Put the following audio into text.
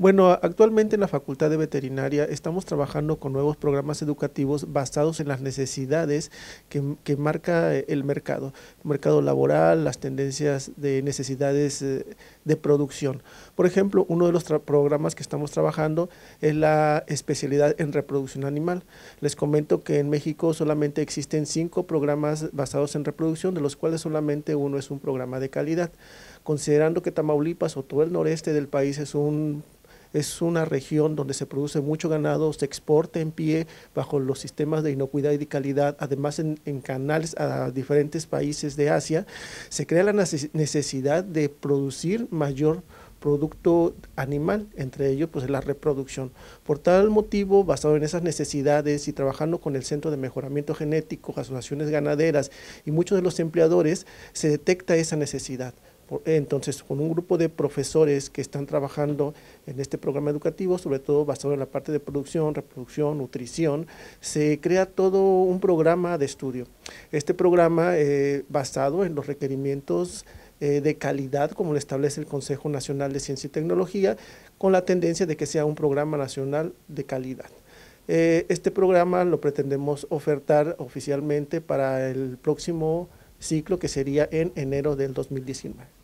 Bueno, actualmente en la Facultad de Veterinaria estamos trabajando con nuevos programas educativos basados en las necesidades que, marca eh, el mercado, mercado laboral, las tendencias de necesidades eh, de producción. Por ejemplo, uno de los programas que estamos trabajando es la especialidad en reproducción animal. Les comento que en México solamente existen cinco programas basados en reproducción, de los cuales solamente uno es un programa de calidad. Considerando que Tamaulipas o todo el noreste del país es un es una región donde se produce mucho ganado, se exporta en pie bajo los sistemas de inocuidad y de calidad, además en, canales a diferentes países de Asia, se crea la necesidad de producir mayor producto animal, entre ellos pues la reproducción. Por tal motivo, basado en esas necesidades y trabajando con el Centro de Mejoramiento Genético, asociaciones ganaderas y muchos de los empleadores, se detecta esa necesidad. Entonces, con un grupo de profesores que están trabajando en este programa educativo, sobre todo basado en la parte de producción, reproducción, nutrición, se crea todo un programa de estudio. Este programa eh, basado en los requerimientos eh, de calidad, como lo establece el Consejo Nacional de Ciencia y Tecnología, con la tendencia de que sea un programa nacional de calidad eh, este programa lo pretendemos ofertar oficialmente para el próximo ciclo que sería en enero del 2019.